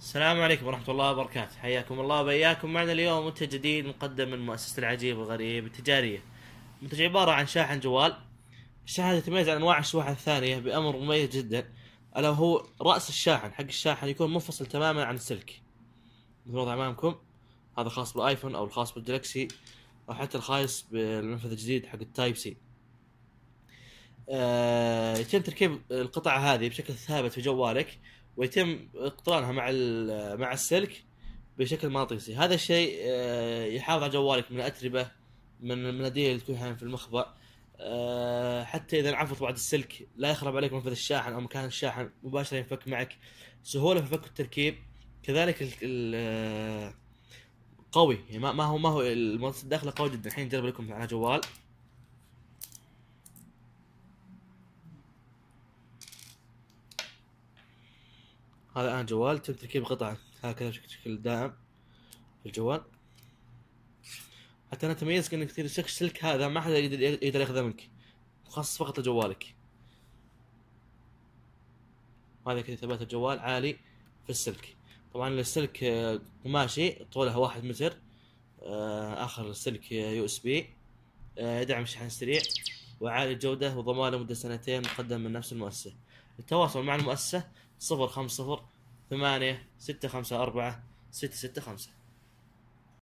السلام عليكم ورحمة الله وبركاته، حياكم الله وبياكم معنا اليوم منتج جديد مقدم من مؤسسة العجيب والغريب التجارية. المنتج عبارة عن شاحن جوال. الشاحن يتميز عن أنواع الشواحن الثانية بأمر مميز جدا ألا هو رأس الشاحن حق الشاحن يكون منفصل تماما عن السلك. مثل الوضع أمامكم هذا خاص بالآيفون أو الخاص بالجلاكسي أو حتى الخاص بالمنفذ الجديد حق التايب سي. آه، يتم تركيب القطعة هذه بشكل ثابت في جوالك ويتم اقترانها مع مع السلك بشكل مغناطيسي هذا الشيء آه، يحافظ على جوالك من الاتربه من المناديل اللي تكون في المخبأ آه، حتى اذا انعفط بعد السلك لا يخرب عليك منفذ الشاحن او مكان الشاحن مباشره ينفك معك سهوله في فك التركيب كذلك آه، قوي يعني ما هو ما هو المنصب الداخله قوي جدا الحين نجرب لكم على جوال هذا الان جوال تم تركيب قطع هكذا بشكل دائم في الجوال حتى انا تميز انك تمسك السلك هذا ما حدا يقدر يقدر ياخذه منك مخصص فقط لجوالك هذا كذا ثبات الجوال عالي في السلك طبعا السلك آه، قماشي طوله واحد متر آه، اخر السلك آه، يو اس بي يدعم شحن سريع وعالي جوده وضمان لمدة سنتين مقدم من نفس المؤسسة التواصل مع المؤسسة 050 8 654 665